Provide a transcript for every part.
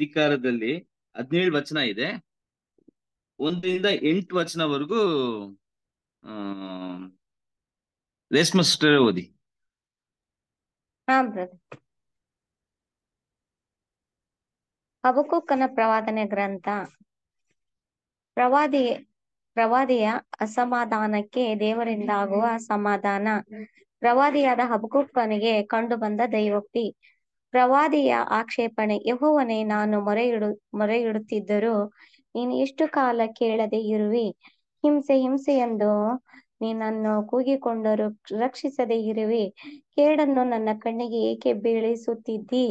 ಅಧಿಕಾರದಲ್ಲಿ ಹದಿನೇಳು ವಚನ ಇದೆ ಒಂದರಿಂದ ಎಂಟು ವಚನವರೆಗೂ ಆ ಸಿಸ್ಟರ್ ಓದಿ ಪ್ರವಾದನೆ ಗ್ರಂಥ ಪ್ರವಾದಿ ಪ್ರವಾದಿಯ ಅಸಮಾಧಾನಕ್ಕೆ ದೇವರಿಂದ ಆಗುವ ಸಮಾಧಾನ ಪ್ರವಾದಿಯಾದ ಹಬಕುಕ್ಕನಿಗೆ ಕಂಡು ಬಂದ ದೈವೋಕ್ತಿ ಪ್ರವಾದಿಯ ಆಕ್ಷೇಪಣೆ ಯಹೋವನೇ ನಾನು ಮೊರೆ ಮೊರೆ ಮೊರೆಯಿಡುತ್ತಿದ್ದರೂ ನೀನು ಎಷ್ಟು ಕಾಲ ಕೇಳದೆ ಇರುವಿ ಹಿಂಸೆ ಹಿಂಸೆ ಎಂದು ನೀನನ್ನು ಕೂಗಿಕೊಂಡರು ರಕ್ಷಿಸದೆ ಇರುವಿ ಕೇಡನ್ನು ನನ್ನ ಕಣ್ಣಿಗೆ ಏಕೆ ಬೀಳಿಸುತ್ತಿದ್ದಿ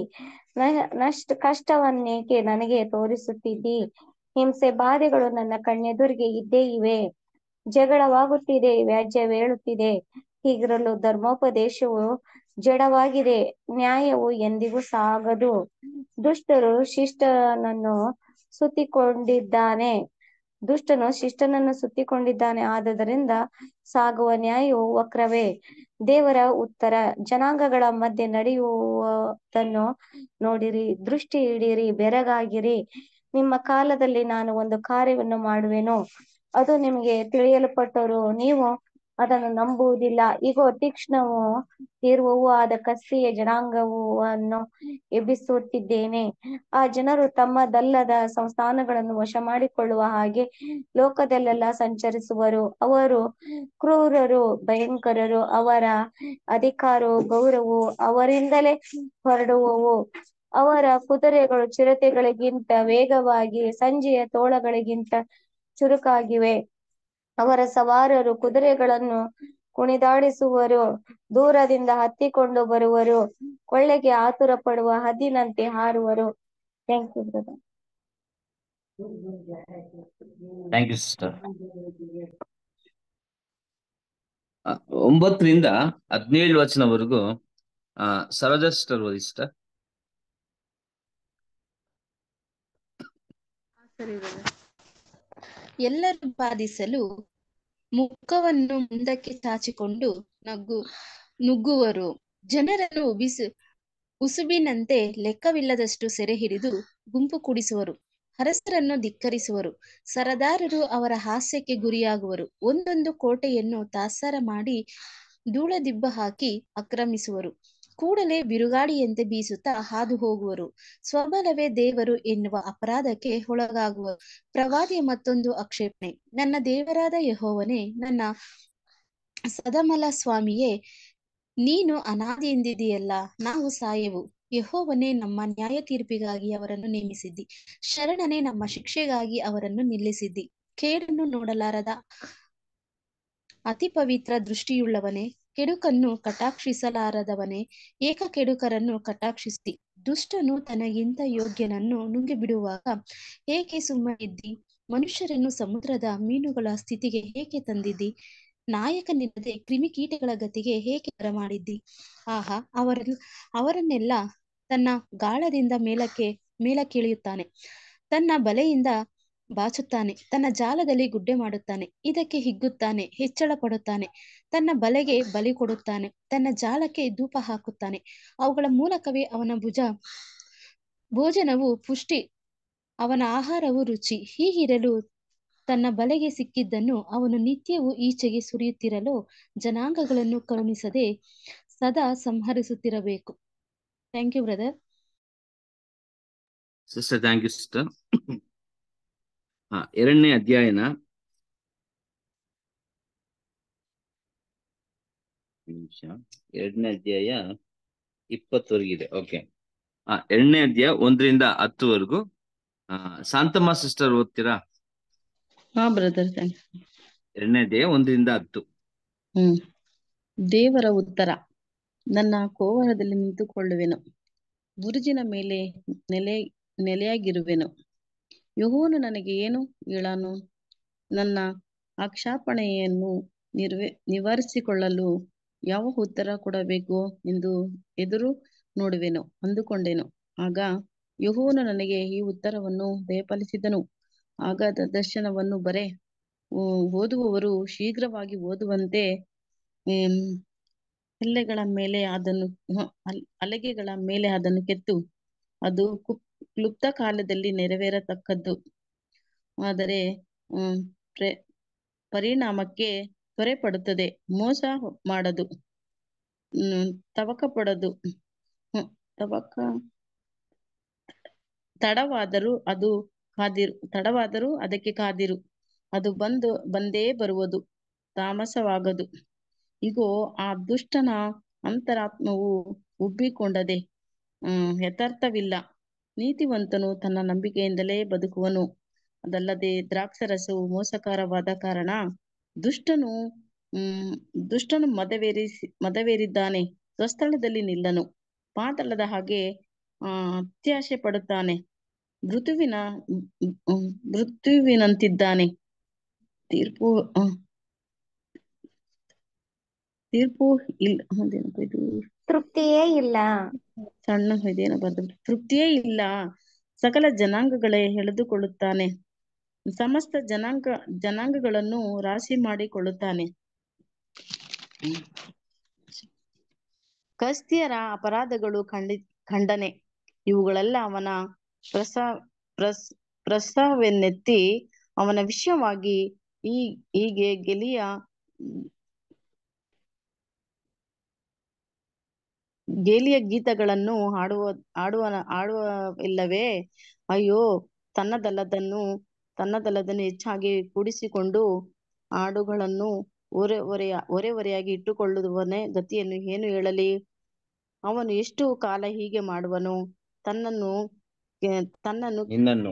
ನಷ್ಟ ಕಷ್ಟವನ್ನೇಕೆ ನನಗೆ ತೋರಿಸುತ್ತಿದ್ದಿ ಹಿಂಸೆ ಬಾಧೆಗಳು ನನ್ನ ಕಣ್ಣೆದುರಿಗೆ ಇದ್ದೇ ಇವೆ ಜಗಳವಾಗುತ್ತಿದೆ ವ್ಯಾಜ್ಯ ವ್ಯಾಜ್ಯವೇಳುತ್ತಿದೆ ಹೀಗಿರಲು ಧರ್ಮೋಪದೇಶವು ಜಡವಾಗಿದೆ ನ್ಯಾಯವು ಎಂದಿಗೂ ಸಾಗದು ದುಷ್ಟರು ಶಿಷ್ಟನನ್ನು ಸುತ್ತಿಕೊಂಡಿದ್ದಾನೆ ದುಷ್ಟನು ಶಿಷ್ಟನನ್ನು ಸುತ್ತಿಕೊಂಡಿದ್ದಾನೆ ಆದ್ದರಿಂದ ಸಾಗುವ ನ್ಯಾಯವು ವಕ್ರವೇ ದೇವರ ಉತ್ತರ ಜನಾಂಗಗಳ ಮಧ್ಯೆ ನಡೆಯುವುದನ್ನು ನೋಡಿರಿ ದೃಷ್ಟಿ ಇಡಿರಿ ಬೆರಗಾಗಿರಿ ನಿಮ್ಮ ಕಾಲದಲ್ಲಿ ನಾನು ಒಂದು ಕಾರ್ಯವನ್ನು ಮಾಡುವೆನು ಅದು ನಿಮಗೆ ತಿಳಿಯಲ್ಪಟ್ಟರು ನೀವು ಅದನ್ನು ನಂಬುವುದಿಲ್ಲ ಇಗೋ ತೀಕ್ಷ್ಣವು ತೀರ್ವವೂ ಆದ ಕಸ್ತಿಯ ಅನ್ನು ಎಬ್ಬಿಸುತ್ತಿದ್ದೇನೆ ಆ ಜನರು ತಮ್ಮದಲ್ಲದ ಸಂಸ್ಥಾನಗಳನ್ನು ವಶ ಮಾಡಿಕೊಳ್ಳುವ ಹಾಗೆ ಲೋಕದಲ್ಲೆಲ್ಲ ಸಂಚರಿಸುವರು ಅವರು ಕ್ರೂರರು ಭಯಂಕರರು ಅವರ ಅಧಿಕಾರವು ಗೌರವವು ಅವರಿಂದಲೇ ಹೊರಡುವವು ಅವರ ಕುದುರೆಗಳು ಚಿರತೆಗಳಿಗಿಂತ ವೇಗವಾಗಿ ಸಂಜೆಯ ತೋಳಗಳಿಗಿಂತ ಚುರುಕಾಗಿವೆ ಅವರ ಸವಾರರು ಕುದುರೆಗಳನ್ನು ಕುಣಿದಾಡಿಸುವರು ದೂರದಿಂದ ಹತ್ತಿಕೊಂಡು ಬರುವರು ಕೊಳ್ಳೆಗೆ ಆತುರ ಪಡುವ ಹದಿನಂತೆ ಹಾರುವರು thank you brother thank you sister ಒಂಬತ್ತರಿಂದ ಹದಿನೇಳು ವಚನವರೆಗೂ ಸರೋಜ ಸಿಸ್ಟರ್ ಸರಿ ಎಲ್ಲರೂ ಬಾಧಿಸಲು ಮುಖವನ್ನು ಮುಂದಕ್ಕೆ ಚಾಚಿಕೊಂಡು ನಗ್ಗು ನುಗ್ಗುವರು ಜನರನ್ನು ಬಿಸಿ ಉಸುಬಿನಂತೆ ಲೆಕ್ಕವಿಲ್ಲದಷ್ಟು ಸೆರೆ ಹಿಡಿದು ಗುಂಪು ಕೂಡಿಸುವರು ಅರಸರನ್ನು ಧಿಕ್ಕರಿಸುವರು ಸರದಾರರು ಅವರ ಹಾಸ್ಯಕ್ಕೆ ಗುರಿಯಾಗುವರು ಒಂದೊಂದು ಕೋಟೆಯನ್ನು ತಾತ್ಸಾರ ಮಾಡಿ ಧೂಳದಿಬ್ಬ ಹಾಕಿ ಆಕ್ರಮಿಸುವರು ಕೂಡಲೇ ಬಿರುಗಾಳಿಯಂತೆ ಬೀಸುತ್ತಾ ಹಾದು ಹೋಗುವರು ಸ್ವಬಲವೇ ದೇವರು ಎನ್ನುವ ಅಪರಾಧಕ್ಕೆ ಒಳಗಾಗುವ ಪ್ರವಾದಿಯ ಮತ್ತೊಂದು ಆಕ್ಷೇಪಣೆ ನನ್ನ ದೇವರಾದ ಯಹೋವನೇ ನನ್ನ ಸದಮಲ ಸ್ವಾಮಿಯೇ ನೀನು ಎಂದಿದೆಯಲ್ಲ ನಾವು ಸಾಯವು ಯಹೋವನೇ ನಮ್ಮ ನ್ಯಾಯ ತೀರ್ಪಿಗಾಗಿ ಅವರನ್ನು ನೇಮಿಸಿದ್ದಿ ಶರಣನೇ ನಮ್ಮ ಶಿಕ್ಷೆಗಾಗಿ ಅವರನ್ನು ನಿಲ್ಲಿಸಿದ್ದಿ ಕೇಡನ್ನು ನೋಡಲಾರದ ಅತಿ ಪವಿತ್ರ ದೃಷ್ಟಿಯುಳ್ಳವನೇ ಕೆಡುಕನ್ನು ಕಟಾಕ್ಷಿಸಲಾರದವನೇ ಏಕ ಕೆಡುಕರನ್ನು ಕಟಾಕ್ಷಿಸಿ ದುಷ್ಟನು ತನಗಿಂತ ಯೋಗ್ಯನನ್ನು ಏಕೆ ಸುಮ್ಮ ಸುಮ್ಮನಿದ್ದಿ ಮನುಷ್ಯರನ್ನು ಸಮುದ್ರದ ಮೀನುಗಳ ಸ್ಥಿತಿಗೆ ಹೇಗೆ ತಂದಿದ್ದಿ ನಾಯಕನಿಲ್ಲದೆ ಕ್ರಿಮಿಕೀಟಗಳ ಗತಿಗೆ ಹೇಗೆ ಬರಮಾಡಿದ್ದಿ ಆಹಾ ಅವರ ಅವರನ್ನೆಲ್ಲ ತನ್ನ ಗಾಳದಿಂದ ಮೇಲಕ್ಕೆ ಮೇಲಕ್ಕಿಳಿಯುತ್ತಾನೆ ತನ್ನ ಬಲೆಯಿಂದ ಬಾಚುತ್ತಾನೆ ತನ್ನ ಜಾಲದಲ್ಲಿ ಗುಡ್ಡೆ ಮಾಡುತ್ತಾನೆ ಇದಕ್ಕೆ ಹಿಗ್ಗುತ್ತಾನೆ ಹೆಚ್ಚಳ ಪಡುತ್ತಾನೆ ತನ್ನ ಬಲೆಗೆ ಬಲಿ ಕೊಡುತ್ತಾನೆ ತನ್ನ ಜಾಲಕ್ಕೆ ಧೂಪ ಹಾಕುತ್ತಾನೆ ಅವುಗಳ ಮೂಲಕವೇ ಅವನ ಭುಜ ಭೋಜನವು ಪುಷ್ಟಿ ಅವನ ಆಹಾರವು ರುಚಿ ಹೀಗಿರಲು ತನ್ನ ಬಲೆಗೆ ಸಿಕ್ಕಿದ್ದನ್ನು ಅವನು ನಿತ್ಯವೂ ಈಚೆಗೆ ಸುರಿಯುತ್ತಿರಲು ಜನಾಂಗಗಳನ್ನು ಕರುಣಿಸದೆ ಸದಾ ಸಂಹರಿಸುತ್ತಿರಬೇಕು thank you brother sister thank you sister ಹ ಎರಡನೇ ಅಧ್ಯಾಯನ ನಿಮಿಷ ಎರಡನೇ ಅಧ್ಯಾಯ ಇಪ್ಪತ್ತವರೆಗಿದೆ ಓಕೆ ಆ ಎರಡನೇ ಅಧ್ಯಾಯ ಒಂದರಿಂದ ಹತ್ತುವರೆಗೂ ಶಾಂತಮ್ಮ ಸಿಸ್ಟರ್ ಓದ್ತೀರಾ ಎರಡನೇ ಅಧ್ಯಾಯ ಒಂದರಿಂದ ಹತ್ತು ಹ್ಮ್ ದೇವರ ಉತ್ತರ ನನ್ನ ಕೋವರದಲ್ಲಿ ನಿಂತುಕೊಳ್ಳುವೆನು ಗುರುಜಿನ ಮೇಲೆ ನೆಲೆ ನೆಲೆಯಾಗಿರುವೆನು ಯೆಹೋವನು ನನಗೆ ಏನು ಹೇಳಾನು ನನ್ನ ಆಕ್ಷಾಪಣೆಯನ್ನು ನಿರ್ವೆ ನಿವಾರಿಸಿಕೊಳ್ಳಲು ಯಾವ ಉತ್ತರ ಕೊಡಬೇಕು ಎಂದು ಎದುರು ನೋಡುವೆನು ಅಂದುಕೊಂಡೆನು ಆಗ ಯಹುವನು ನನಗೆ ಈ ಉತ್ತರವನ್ನು ದಯಪಾಲಿಸಿದನು ಆಗ ದರ್ಶನವನ್ನು ಬರೆ ಓದುವವರು ಶೀಘ್ರವಾಗಿ ಓದುವಂತೆ ಹಲ್ಲೆಗಳ ಮೇಲೆ ಅದನ್ನು ಅಲೆಗೆಗಳ ಮೇಲೆ ಅದನ್ನು ಕೆತ್ತು ಅದು ಕುಪ್ ಲುಪ್ತ ಕಾಲದಲ್ಲಿ ನೆರವೇರತಕ್ಕದ್ದು ಆದರೆ ಪರಿಣಾಮಕ್ಕೆ ತ್ವರೆ ಪಡುತ್ತದೆ ಮೋಸ ಮಾಡದು ತವಕ ಪಡದು ತವಕ ತಡವಾದರೂ ಅದು ಕಾದಿರು ತಡವಾದರೂ ಅದಕ್ಕೆ ಕಾದಿರು ಅದು ಬಂದು ಬಂದೇ ಬರುವುದು ತಾಮಸವಾಗದು ಇಗೋ ಆ ದುಷ್ಟನ ಅಂತರಾತ್ಮವು ಉಬ್ಬಿಕೊಂಡದೆ ಯಥಾರ್ಥವಿಲ್ಲ ನೀತಿವಂತನು ತನ್ನ ನಂಬಿಕೆಯಿಂದಲೇ ಬದುಕುವನು ಅದಲ್ಲದೆ ದ್ರಾಕ್ಷರಸವು ಮೋಸಕಾರವಾದ ಕಾರಣ ದುಷ್ಟನು ಹ್ಮ್ ದುಷ್ಟನು ಮದವೇರಿಸಿ ಮದವೇರಿದ್ದಾನೆ ಸ್ವಸ್ಥಳದಲ್ಲಿ ನಿಲ್ಲನು ಪಾತಳದ ಹಾಗೆ ಆ ಅತ್ಯಾಶೆ ಪಡುತ್ತಾನೆ ಮೃತುವಿನ ಮೃತುವಿನಂತಿದ್ದಾನೆ ತೀರ್ಪು ತೀರ್ಪು ಇಲ್ಲ ಅದೇನಪ್ಪ ಇದು ತೃಪ್ತಿಯೇ ಇಲ್ಲ ಸಣ್ಣ ಇದೇನೋ ತೃಪ್ತಿಯೇ ಇಲ್ಲ ಸಕಲ ಜನಾಂಗಗಳೇ ಎಳೆದುಕೊಳ್ಳುತ್ತಾನೆ ಸಮಸ್ತ ಜನಾಂಗ ಜನಾಂಗಗಳನ್ನು ರಾಶಿ ಮಾಡಿಕೊಳ್ಳುತ್ತಾನೆ ಕಸ್ತಿಯರ ಅಪರಾಧಗಳು ಖಂಡಿ ಖಂಡನೆ ಇವುಗಳೆಲ್ಲ ಅವನ ಪ್ರಸ ಪ್ರಸ್ ಪ್ರಸವೆನ್ನೆತ್ತಿ ಅವನ ವಿಷಯವಾಗಿ ಈ ಹೀಗೆ ಗೆಲಿಯ ಗೇಲಿಯ ಗೀತಗಳನ್ನು ಹಾಡುವ ಹಾಡುವ ಹಾಡುವ ಇಲ್ಲವೇ ಅಯ್ಯೋ ತನ್ನದಲ್ಲದನ್ನು ತನ್ನದಲ್ಲದನ್ನು ಹೆಚ್ಚಾಗಿ ಕೂಡಿಸಿಕೊಂಡು ಹಾಡುಗಳನ್ನು ಒರೆ ಒರೆಯ ಒರೆ ಒರೆಯಾಗಿ ಇಟ್ಟುಕೊಳ್ಳುವನೇ ಗತಿಯನ್ನು ಏನು ಹೇಳಲಿ ಅವನು ಎಷ್ಟು ಕಾಲ ಹೀಗೆ ಮಾಡುವನು ತನ್ನನ್ನು ತನ್ನನ್ನು ನಿನ್ನನ್ನು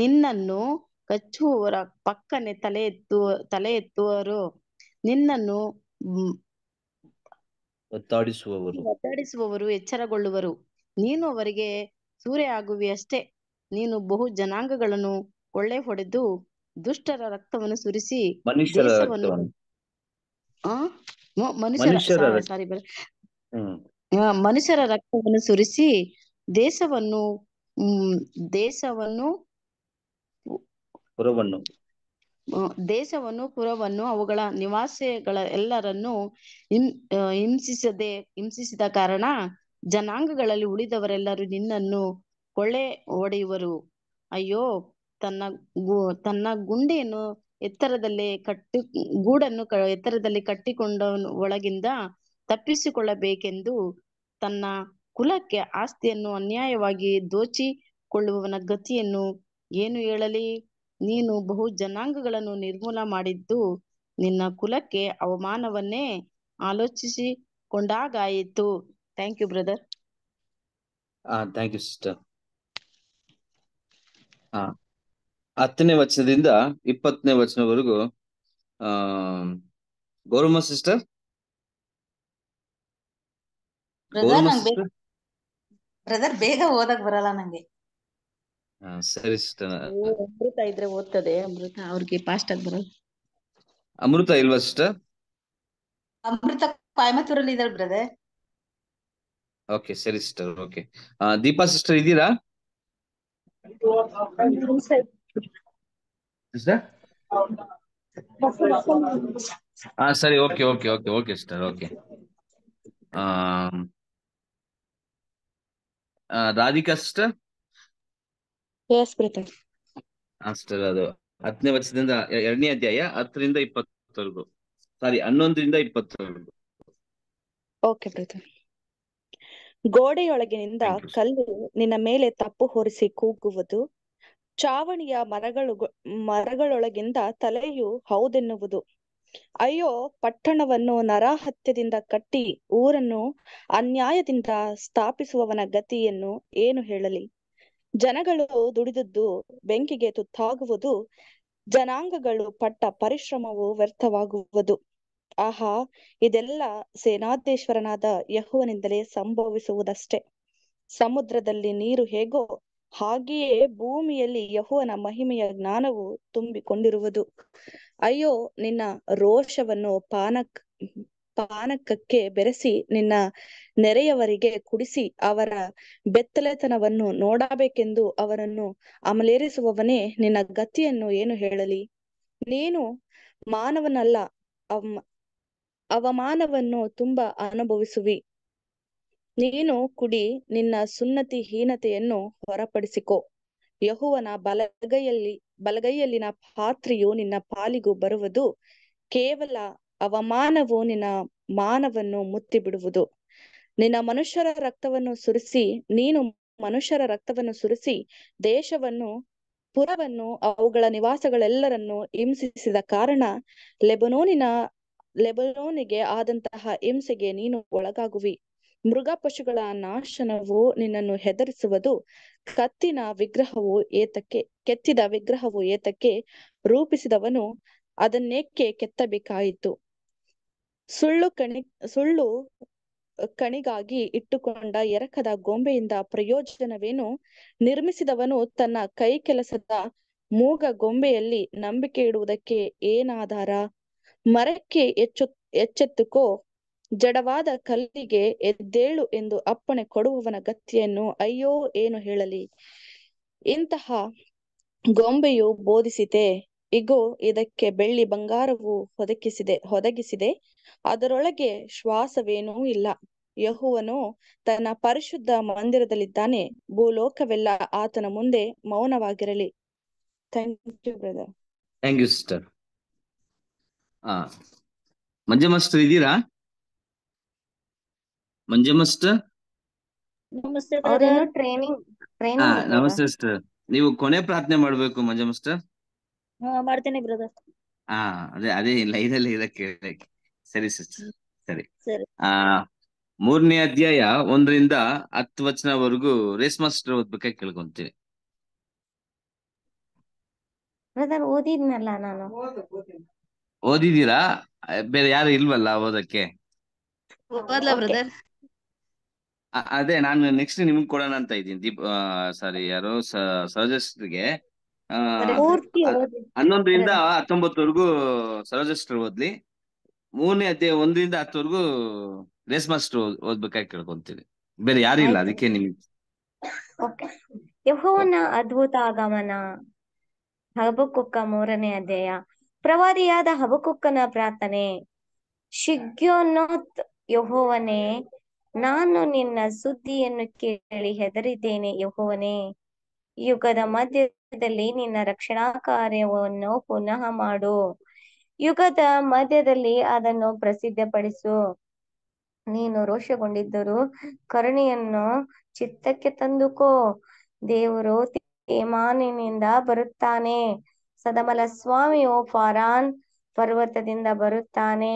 ನಿನ್ನನ್ನು ಕಚ್ಚುವವರ ಪಕ್ಕನೆ ತಲೆ ಎತ್ತುವ ತಲೆ ಎತ್ತುವರು ನಿನ್ನನ್ನು ಒತ್ತಾಡಿಸುವವರು ಎಚ್ಚರಗೊಳ್ಳುವರು ನೀನು ಅವರಿಗೆ ಸೂರೆ ಅಷ್ಟೇ ನೀನು ಬಹು ಜನಾಂಗಗಳನ್ನು ಕೊಳ್ಳೆ ಹೊಡೆದು ದುಷ್ಟರ ರಕ್ತವನ್ನು ಸುರಿಸಿ ಮನುಷ್ಯರ ಮನುಷ್ಯರ ರಕ್ತವನ್ನು ಸುರಿಸಿ ದೇಶವನ್ನು ದೇಶವನ್ನು ದೇಶವನ್ನು ಪುರವನ್ನು ಅವುಗಳ ನಿವಾಸಿಗಳ ಎಲ್ಲರನ್ನು ಹಿಂ ಹಿಂಸಿಸದೆ ಹಿಂಸಿಸಿದ ಕಾರಣ ಜನಾಂಗಗಳಲ್ಲಿ ಉಳಿದವರೆಲ್ಲರೂ ನಿನ್ನನ್ನು ಕೊಳ್ಳೆ ಹೊಡೆಯುವರು ಅಯ್ಯೋ ತನ್ನ ತನ್ನ ಗುಂಡಿಯನ್ನು ಎತ್ತರದಲ್ಲಿ ಕಟ್ಟಿ ಗೂಡನ್ನು ಎತ್ತರದಲ್ಲಿ ಕಟ್ಟಿಕೊಂಡ ಒಳಗಿಂದ ತಪ್ಪಿಸಿಕೊಳ್ಳಬೇಕೆಂದು ತನ್ನ ಕುಲಕ್ಕೆ ಆಸ್ತಿಯನ್ನು ಅನ್ಯಾಯವಾಗಿ ದೋಚಿಕೊಳ್ಳುವವನ ಗತಿಯನ್ನು ಏನು ಹೇಳಲಿ ನೀನು ಬಹು ಜನಾಂಗಗಳನ್ನು ನಿರ್ಮೂಲ ಮಾಡಿದ್ದು ನಿನ್ನ ಕುಲಕ್ಕೆ ಅವಮಾನವನ್ನೇ ಆಲೋಚಿಸಿಕೊಂಡಾಗಾಯಿತು thank you brother thank you sister ಹತ್ತನೇ ವಚನದಿಂದ ಇಪ್ಪತ್ತನೇ ವಚನವರೆಗೂ ಆ ಗೌರಮ್ಮ ಸಿಸ್ಟರ್ ಬ್ರದರ್ ಬೇಗ ಓದಕ್ ಬರಲ್ಲ ನಂಗೆ ಸರಿ ಸಿಸ್ಟರ್ ಅಮೃತ ಇದ್ರೆ ಓದ್ತದೆ ಅಮೃತ ಅವ್ರಿಗೆ ಫಾಸ್ಟ್ ಆಗಿ ಬರಲ್ಲ ಅಮೃತ ಇಲ್ವಾ ಸಿಸ್ಟರ್ ಅಮೃತ ಕೊಯಮತ್ತೂರಲ್ಲಿ ಇದ್ದಾರೆ ಬ್ರದರ್ ಓಕೆ ಸರಿ ಸಿಸ್ಟರ್ ಓಕೆ ದೀಪಾ ಸಿಸ್ಟರ್ ಇದ್ದೀರಾ ಸಿಸ್ಟರ್ ಹಾ ಸರಿ okay okay okay okay sister okay Radhika sister ಅಷ್ಟರ ಅದು ಹತ್ತನೇ ವರ್ಷದಿಂದ ಎರಡನೇ ಅಧ್ಯಾಯ ಹತ್ತರಿಂದ ಸಾರಿ ಹನ್ನೊಂದರಿಂದ ಓಕೆ ಗೋಡೆಯೊಳಗಿನಿಂದ ಕಲ್ಲು ನಿನ್ನ ಮೇಲೆ ತಪ್ಪು ಹೊರಿಸಿ ಕೂಗುವುದು ಚಾವಣಿಯ ಮರಗಳು ಮರಗಳೊಳಗಿಂದ ತಲೆಯು ಹೌದೆನ್ನುವುದು ಅಯ್ಯೋ ಪಟ್ಟಣವನ್ನು ನರಾಹತ್ಯದಿಂದ ಕಟ್ಟಿ ಊರನ್ನು ಅನ್ಯಾಯದಿಂದ ಸ್ಥಾಪಿಸುವವನ ಗತಿಯನ್ನು ಏನು ಹೇಳಲಿ ಜನಗಳು ದುಡಿದದ್ದು ಬೆಂಕಿಗೆ ತುತ್ತಾಗುವುದು ಜನಾಂಗಗಳು ಪಟ್ಟ ಪರಿಶ್ರಮವು ವ್ಯರ್ಥವಾಗುವುದು ಆಹಾ ಇದೆಲ್ಲ ಸೇನಾಧೀಶ್ವರನಾದ ಯಹುವನಿಂದಲೇ ಸಂಭವಿಸುವುದಷ್ಟೇ ಸಮುದ್ರದಲ್ಲಿ ನೀರು ಹೇಗೋ ಹಾಗೆಯೇ ಭೂಮಿಯಲ್ಲಿ ಯಹುವನ ಮಹಿಮೆಯ ಜ್ಞಾನವು ತುಂಬಿಕೊಂಡಿರುವುದು ಅಯ್ಯೋ ನಿನ್ನ ರೋಷವನ್ನು ಪಾನಕ್ ಪಾನಕಕ್ಕೆ ಬೆರೆಸಿ ನಿನ್ನ ನೆರೆಯವರಿಗೆ ಕುಡಿಸಿ ಅವರ ಬೆತ್ತಲೆತನವನ್ನು ನೋಡಬೇಕೆಂದು ಅವರನ್ನು ಅಮಲೇರಿಸುವವನೇ ನಿನ್ನ ಗತಿಯನ್ನು ಏನು ಹೇಳಲಿ ನೀನು ಮಾನವನಲ್ಲ ಅವಮಾನವನ್ನು ತುಂಬಾ ಅನುಭವಿಸುವಿ ನೀನು ಕುಡಿ ನಿನ್ನ ಸುನ್ನತಿ ಹೀನತೆಯನ್ನು ಹೊರಪಡಿಸಿಕೊ ಯಹುವನ ಬಲಗೈಯಲ್ಲಿ ಬಲಗೈಯಲ್ಲಿನ ಪಾತ್ರಿಯು ನಿನ್ನ ಪಾಲಿಗೂ ಬರುವುದು ಕೇವಲ ಅವಮಾನವು ನಿನ್ನ ಮಾನವನ್ನು ಮುತ್ತಿ ಬಿಡುವುದು ನಿನ್ನ ಮನುಷ್ಯರ ರಕ್ತವನ್ನು ಸುರಿಸಿ ನೀನು ಮನುಷ್ಯರ ರಕ್ತವನ್ನು ಸುರಿಸಿ ದೇಶವನ್ನು ಪುರವನ್ನು ಅವುಗಳ ನಿವಾಸಗಳೆಲ್ಲರನ್ನು ಹಿಂಸಿಸಿದ ಕಾರಣ ಲೆಬನೋನಿನ ಲೆಬನೋನಿಗೆ ಆದಂತಹ ಹಿಂಸೆಗೆ ನೀನು ಒಳಗಾಗುವಿ ಮೃಗ ಪಶುಗಳ ನಾಶನವು ನಿನ್ನನ್ನು ಹೆದರಿಸುವುದು ಕತ್ತಿನ ವಿಗ್ರಹವು ಏತಕ್ಕೆ ಕೆತ್ತಿದ ವಿಗ್ರಹವು ಏತಕ್ಕೆ ರೂಪಿಸಿದವನು ಅದನ್ನೇಕೆ ಕೆತ್ತಬೇಕಾಯಿತು ಸುಳ್ಳು ಕಣಿ ಸುಳ್ಳು ಕಣಿಗಾಗಿ ಇಟ್ಟುಕೊಂಡ ಎರಕದ ಗೊಂಬೆಯಿಂದ ಪ್ರಯೋಜನವೇನು ನಿರ್ಮಿಸಿದವನು ತನ್ನ ಕೈ ಕೆಲಸದ ಮೂಗ ಗೊಂಬೆಯಲ್ಲಿ ನಂಬಿಕೆ ಇಡುವುದಕ್ಕೆ ಏನಾಧಾರ ಮರಕ್ಕೆ ಎಚ್ಚು ಎಚ್ಚೆತ್ತುಕೋ ಜಡವಾದ ಕಲ್ಲಿಗೆ ಎದ್ದೇಳು ಎಂದು ಅಪ್ಪಣೆ ಕೊಡುವವನ ಗತಿಯನ್ನು ಅಯ್ಯೋ ಏನು ಹೇಳಲಿ ಇಂತಹ ಗೊಂಬೆಯು ಬೋಧಿಸಿತೆ ಇಗೋ ಇದಕ್ಕೆ ಬೆಳ್ಳಿ ಬಂಗಾರವು ಹೊದಕಿಸಿದೆ ಹೊದಗಿಸಿದೆ ಅದರೊಳಗೆ ಶ್ವಾಸವೇನೂ ಇಲ್ಲ ಯಹುವನು ತನ್ನ ಪರಿಶುದ್ಧ ಮಂದಿರದಲ್ಲಿದ್ದಾನೆ ಭೂಲೋಕವೆಲ್ಲ ಆತನ ಮುಂದೆ ಮೌನವಾಗಿರಲಿ thank you brother thank you sister ಆ ಮಂಜ ಇದ್ದೀರಾ ಮಂಜ ನಮಸ್ತೆ ಟ್ರೈನಿಂಗ್ ನಮಸ್ತೆ ಸಿಸ್ಟರ್ ನೀವು ಕೊನೆ ಪ್ರಾರ್ಥನೆ ಮಾಡ್ಬೇಕು ಮಂಜ ಮಾಡ್ತೇನೆ ಬ್ರದರ್ ಹಾ ಅದೇ ಅದೇ ಲೈನಲ್ಲಿ ಇದಕ್ಕೆ ಸರಿ ಸರಿ ಸರಿ ಆ ಮೂರನೇ ಅಧ್ಯಾಯ ಒಂದರಿಂದ ಹತ್ತು ವಚನವರೆಗೂ ರೇಸ್ ಮಾಸ್ಟರ್ ಓದ್ಬೇಕಾಗಿ ಕೇಳ್ಕೊಂತೀನಿ ಬ್ರದರ್ ಓದಿದ್ನಲ್ಲ ನಾನು ಓದಿದೀರಾ ಬೇರೆ ಯಾರು ಇಲ್ವಲ್ಲ ಓದಕ್ಕೆ ಬ್ರದರ್ ಅದೇ ನಾನು ನೆಕ್ಸ್ಟ್ ನಿಮ್ಗೆ ಕೊಡೋಣ ಅಂತ ಇದ್ದೀನಿ ದೀಪ್ ಸಾರಿ ಯಾರೋ ಸಜೆಸ್ಟ್ಗೆ ಹನ್ನೊಂದರಿಂದ ಹತ್ತೊಂಬತ್ತವರೆಗೂ ಸರೋಜಸ್ಟರ್ ಓದ್ಲಿ ಮೂರನೇ ಅಧ್ಯಾಯ ಒಂದರಿಂದ ಹತ್ತವರೆಗೂ ರೇಸ್ ಮಾಸ್ಟರ್ ಓದ್ಬೇಕಾಗಿ ಕೇಳ್ಕೊಂತೀವಿ ಬೇರೆ ಯಾರು ಇಲ್ಲ ಅದಕ್ಕೆ ನಿಮ್ಗೆ ಯಹೋವನ ಅದ್ಭುತ ಆಗಮನ ಹಬಕುಕ್ಕ ಮೂರನೇ ಅಧ್ಯಾಯ ಪ್ರವಾದಿಯಾದ ಹಬಕುಕ್ಕನ ಪ್ರಾರ್ಥನೆ ಶಿಗ್ಯೋನೋತ್ ಯಹೋವನೇ ನಾನು ನಿನ್ನ ಸುದ್ದಿಯನ್ನು ಕೇಳಿ ಹೆದರಿದ್ದೇನೆ ಯಹೋವನೇ ಯುಗದ ಮಧ್ಯ ಮಧ್ಯದಲ್ಲಿ ನಿನ್ನ ರಕ್ಷಣಾ ಕಾರ್ಯವನ್ನು ಪುನಃ ಮಾಡು ಯುಗದ ಮಧ್ಯದಲ್ಲಿ ಅದನ್ನು ಪ್ರಸಿದ್ಧಪಡಿಸು ನೀನು ರೋಷಗೊಂಡಿದ್ದರೂ ಕರುಣೆಯನ್ನು ಚಿತ್ತಕ್ಕೆ ತಂದುಕೋ ದೇವರು ತೇಮಾನಿನಿಂದ ಬರುತ್ತಾನೆ ಸದಮಲ ಸ್ವಾಮಿಯು ಫಾರಾನ್ ಪರ್ವತದಿಂದ ಬರುತ್ತಾನೆ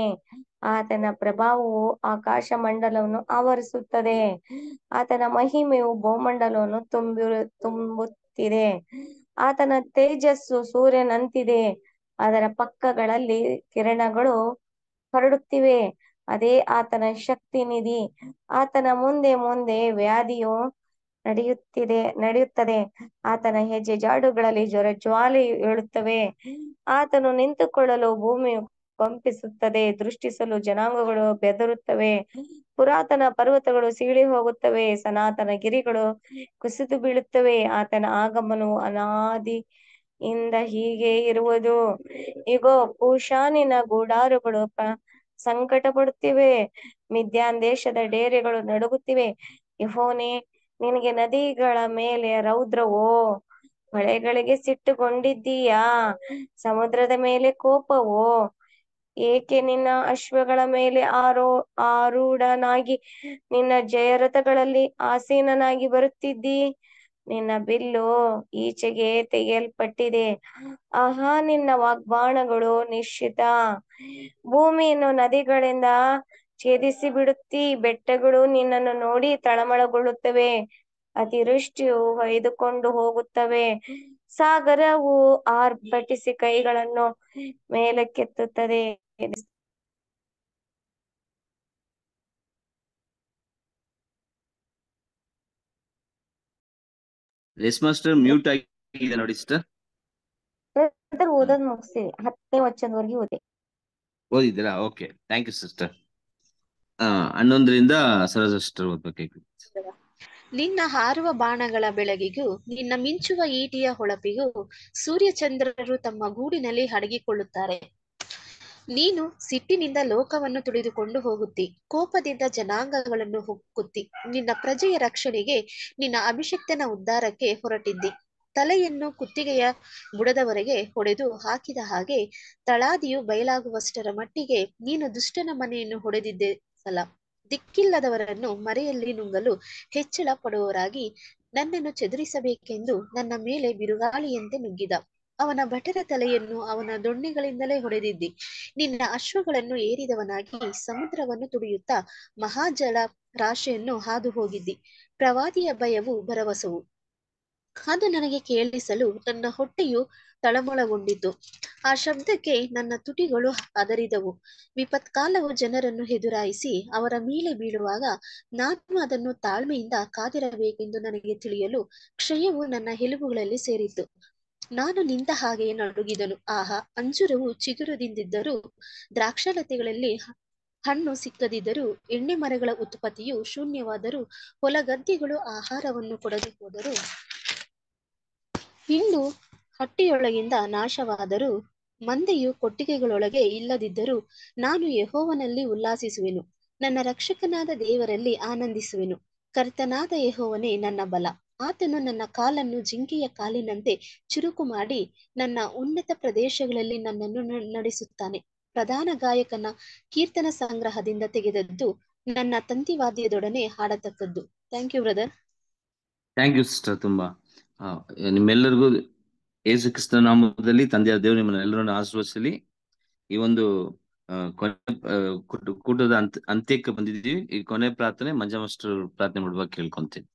ಆತನ ಪ್ರಭಾವವು ಆಕಾಶ ಮಂಡಲವನ್ನು ಆವರಿಸುತ್ತದೆ ಆತನ ಮಹಿಮೆಯು ಭೂಮಂಡಲವನ್ನು ತುಂಬಿ ತುಂಬುತ್ತಿದೆ ಆತನ ತೇಜಸ್ಸು ಸೂರ್ಯನಂತಿದೆ ಅದರ ಪಕ್ಕಗಳಲ್ಲಿ ಕಿರಣಗಳು ಹೊರಡುತ್ತಿವೆ ಅದೇ ಆತನ ಶಕ್ತಿ ನಿಧಿ ಆತನ ಮುಂದೆ ಮುಂದೆ ವ್ಯಾಧಿಯು ನಡೆಯುತ್ತಿದೆ ನಡೆಯುತ್ತದೆ ಆತನ ಹೆಜ್ಜೆ ಜಾಡುಗಳಲ್ಲಿ ಜ್ವರ ಜ್ವಾಲೆ ಏಳುತ್ತವೆ ಆತನು ನಿಂತುಕೊಳ್ಳಲು ಭೂಮಿಯು ಕಂಪಿಸುತ್ತದೆ ದೃಷ್ಟಿಸಲು ಜನಾಂಗಗಳು ಬೆದರುತ್ತವೆ ಪುರಾತನ ಪರ್ವತಗಳು ಸೀಳಿ ಹೋಗುತ್ತವೆ ಸನಾತನ ಗಿರಿಗಳು ಕುಸಿದು ಬೀಳುತ್ತವೆ ಆತನ ಆಗಮನವು ಅನಾದಿ ಇಂದ ಹೀಗೆ ಇರುವುದು ಇಗೋ ಕುಶಾನಿನ ಗೂಡಾರುಗಳು ಸಂಕಟ ಪಡುತ್ತಿವೆ ಮಿದ್ಯಾನ್ ದೇಶದ ಡೇರೆಗಳು ನಡುಗುತ್ತಿವೆ ಇಹೋನೆ ನಿನಗೆ ನದಿಗಳ ಮೇಲೆ ರೌದ್ರವೋ ಹೊಳೆಗಳಿಗೆ ಸಿಟ್ಟುಗೊಂಡಿದ್ದೀಯಾ ಸಮುದ್ರದ ಮೇಲೆ ಕೋಪವೋ ಏಕೆ ನಿನ್ನ ಅಶ್ವಗಳ ಮೇಲೆ ಆರೋ ಆರೂಢನಾಗಿ ನಿನ್ನ ಜಯರಥಗಳಲ್ಲಿ ಆಸೀನನಾಗಿ ಬರುತ್ತಿದ್ದಿ ನಿನ್ನ ಬಿಲ್ಲು ಈಚೆಗೆ ತೆಗೆಯಲ್ಪಟ್ಟಿದೆ ಆಹಾ ನಿನ್ನ ವಾಗ್ಬಾಣಗಳು ನಿಶ್ಚಿತ ಭೂಮಿಯನ್ನು ನದಿಗಳಿಂದ ಛೇದಿಸಿ ಬಿಡುತ್ತಿ ಬೆಟ್ಟಗಳು ನಿನ್ನನ್ನು ನೋಡಿ ತಳಮಳಗೊಳ್ಳುತ್ತವೆ ಅತಿವೃಷ್ಟಿಯು ಹೊಯ್ದುಕೊಂಡು ಹೋಗುತ್ತವೆ ಸಾಗರವು ಆರ್ಭಟಿಸಿ ಕೈಗಳನ್ನು ಮೇಲಕ್ಕೆತ್ತುತ್ತದೆ ಏನಿಸ್ ರೇಸ್ ಮಾಸ್ಟರ್ ಮ್ಯೂಟ್ ಆಗಿದೆ ನೋಡಿ ಸಿಸ್ಟರ್ ಸರ್ ಓದೋದು ಮುಗಿಸ್ತೀವಿ ಹತ್ತನೇ ವಚನದವರೆಗೆ ಓದಿ ಓದಿದ್ದೀರಾ ಓಕೆ ಥ್ಯಾಂಕ್ ಯು ಸಿಸ್ಟರ್ ಹನ್ನೊಂದರಿಂದ ಸರೋಜ ಸಿಸ್ಟರ್ ಓದ್ಬೇಕು ನಿನ್ನ ಹಾರುವ ಬಾಣಗಳ ಬೆಳಗಿಗೂ ನಿನ್ನ ಮಿಂಚುವ ಈಟಿಯ ಹೊಳಪಿಗೂ ಸೂರ್ಯಚಂದ್ರರು ತಮ್ಮ ಗೂಡಿನಲ್ಲಿ ಅಡಗಿಕೊಳ್ಳುತ್ತಾರೆ ನೀನು ಸಿಟ್ಟಿನಿಂದ ಲೋಕವನ್ನು ತುಳಿದುಕೊಂಡು ಹೋಗುತ್ತಿ ಕೋಪದಿಂದ ಜನಾಂಗಗಳನ್ನು ಹೊಕ್ಕುತ್ತಿ ನಿನ್ನ ಪ್ರಜೆಯ ರಕ್ಷಣೆಗೆ ನಿನ್ನ ಅಭಿಷಕ್ತನ ಉದ್ಧಾರಕ್ಕೆ ಹೊರಟಿದ್ದಿ ತಲೆಯನ್ನು ಕುತ್ತಿಗೆಯ ಬುಡದವರೆಗೆ ಹೊಡೆದು ಹಾಕಿದ ಹಾಗೆ ತಳಾದಿಯು ಬಯಲಾಗುವಷ್ಟರ ಮಟ್ಟಿಗೆ ನೀನು ದುಷ್ಟನ ಮನೆಯನ್ನು ಹೊಡೆದಿದ್ದೆ ಸಲ ದಿಕ್ಕಿಲ್ಲದವರನ್ನು ಮರೆಯಲ್ಲಿ ನುಂಗಲು ಹೆಚ್ಚಳ ಪಡುವವರಾಗಿ ನನ್ನನ್ನು ಚದುರಿಸಬೇಕೆಂದು ನನ್ನ ಮೇಲೆ ಬಿರುಗಾಳಿಯಂತೆ ನುಗ್ಗಿದ ಅವನ ಭಟರ ತಲೆಯನ್ನು ಅವನ ದೊಣ್ಣೆಗಳಿಂದಲೇ ಹೊಡೆದಿದ್ದಿ ನಿನ್ನ ಅಶ್ವಗಳನ್ನು ಏರಿದವನಾಗಿ ಸಮುದ್ರವನ್ನು ತುಡಿಯುತ್ತಾ ಮಹಾಜಲ ರಾಶಿಯನ್ನು ಹಾದು ಹೋಗಿದ್ದಿ ಪ್ರವಾದಿಯ ಭಯವು ಭರವಸವು ಅದು ನನಗೆ ಕೇಳಿಸಲು ನನ್ನ ಹೊಟ್ಟೆಯು ತಳಮಳಗೊಂಡಿತು ಆ ಶಬ್ದಕ್ಕೆ ನನ್ನ ತುಟಿಗಳು ಅದರಿದವು ವಿಪತ್ಕಾಲವು ಜನರನ್ನು ಎದುರಾಯಿಸಿ ಅವರ ಮೇಲೆ ಬೀಳುವಾಗ ನಾನು ಅದನ್ನು ತಾಳ್ಮೆಯಿಂದ ಕಾದಿರಬೇಕೆಂದು ನನಗೆ ತಿಳಿಯಲು ಕ್ಷಯವು ನನ್ನ ಹೆಲುಬುಗಳಲ್ಲಿ ಸೇರಿತ್ತು ನಾನು ನಿಂತ ಹಾಗೆಯೇ ನಡುಗಿದನು ಆಹಾ ಅಂಜುರವು ಚಿಗುರದಿಂದಿದ್ದರೂ ದ್ರಾಕ್ಷಲತೆಗಳಲ್ಲಿ ಹಣ್ಣು ಸಿಕ್ಕದಿದ್ದರೂ ಎಣ್ಣೆ ಮರಗಳ ಉತ್ಪತ್ತಿಯು ಶೂನ್ಯವಾದರೂ ಹೊಲಗದ್ದೆಗಳು ಆಹಾರವನ್ನು ಕೊಡದೆ ಹೋದರೂ ಹಿಂಡು ಹಟ್ಟಿಯೊಳಗಿಂದ ನಾಶವಾದರೂ ಮಂದೆಯು ಕೊಟ್ಟಿಗೆಗಳೊಳಗೆ ಇಲ್ಲದಿದ್ದರೂ ನಾನು ಯಹೋವನಲ್ಲಿ ಉಲ್ಲಾಸಿಸುವೆನು ನನ್ನ ರಕ್ಷಕನಾದ ದೇವರಲ್ಲಿ ಆನಂದಿಸುವೆನು ಕರ್ತನಾದ ಯಹೋವನೇ ನನ್ನ ಬಲ ಆತನು ನನ್ನ ಕಾಲನ್ನು ಜಿಂಕೆಯ ಕಾಲಿನಂತೆ ಚುರುಕು ಮಾಡಿ ನನ್ನ ಉನ್ನತ ಪ್ರದೇಶಗಳಲ್ಲಿ ನನ್ನನ್ನು ನಡೆಸುತ್ತಾನೆ ಪ್ರಧಾನ ಗಾಯಕನ ಕೀರ್ತನ ಸಂಗ್ರಹದಿಂದ ತೆಗೆದದ್ದು ನನ್ನ ತಂತಿವಾದ್ಯದೊಡನೆ ಹಾಡತಕ್ಕದ್ದು thank you brother thank you sister ತುಂಬಾ ನಿಮ್ಮೆಲ್ಲರಿಗೂ ಯೇಸು ಕ್ರಿಸ್ತನ ನಾಮದಲ್ಲಿ ತಂದೆಯ ದೇವರು ನಿಮ್ಮನ್ನ ಎಲ್ಲರನ್ನು ಆಶ್ವಾಸಲಿ ಈ ಒಂದು ಕೊನೆ ಕೂಟದ ಅಂತ್ಯಕ್ಕೆ ಬಂದಿದ್ದೀವಿ ಈ ಕೊನೆ ಪ್ರಾರ್ಥನೆ ಮಂಜ ಮಾಸ್ಟರ್ ಪ್ರಾರ್ಥನೆ ಮಾಡುವಾಗ ಕೇಳ್ಕೊಂತೀನಿ